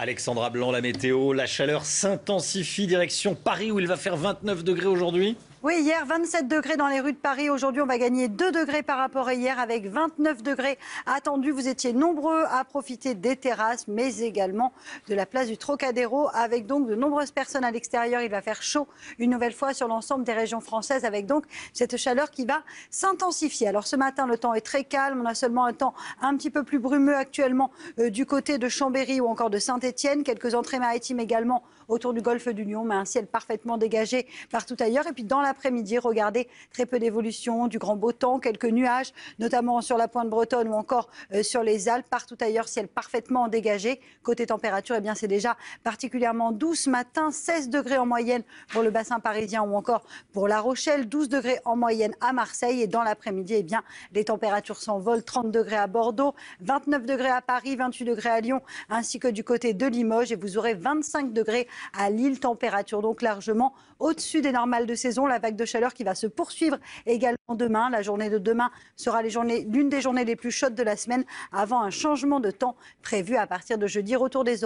Alexandra Blanc, la météo, la chaleur s'intensifie direction Paris où il va faire 29 degrés aujourd'hui. Oui, hier 27 degrés dans les rues de Paris. Aujourd'hui, on va gagner 2 degrés par rapport à hier avec 29 degrés attendus. Vous étiez nombreux à profiter des terrasses, mais également de la place du Trocadéro avec donc de nombreuses personnes à l'extérieur. Il va faire chaud une nouvelle fois sur l'ensemble des régions françaises avec donc cette chaleur qui va s'intensifier. Alors ce matin, le temps est très calme. On a seulement un temps un petit peu plus brumeux actuellement euh, du côté de Chambéry ou encore de Saint-Étienne quelques entrées maritimes également autour du golfe du Lyon, mais un ciel parfaitement dégagé partout ailleurs. Et puis dans l'après-midi, regardez, très peu d'évolution, du grand beau temps, quelques nuages, notamment sur la pointe bretonne ou encore euh, sur les Alpes. Partout ailleurs, ciel parfaitement dégagé. Côté température, eh bien c'est déjà particulièrement doux ce matin, 16 degrés en moyenne pour le bassin parisien ou encore pour La Rochelle, 12 degrés en moyenne à Marseille. Et dans l'après-midi, eh bien les températures s'envolent, 30 degrés à Bordeaux, 29 degrés à Paris, 28 degrés à Lyon, ainsi que du côté de Limoges et vous aurez 25 degrés à Lille, température donc largement au-dessus des normales de saison. La vague de chaleur qui va se poursuivre également demain. La journée de demain sera l'une des journées les plus chaudes de la semaine avant un changement de temps prévu à partir de jeudi. Retour des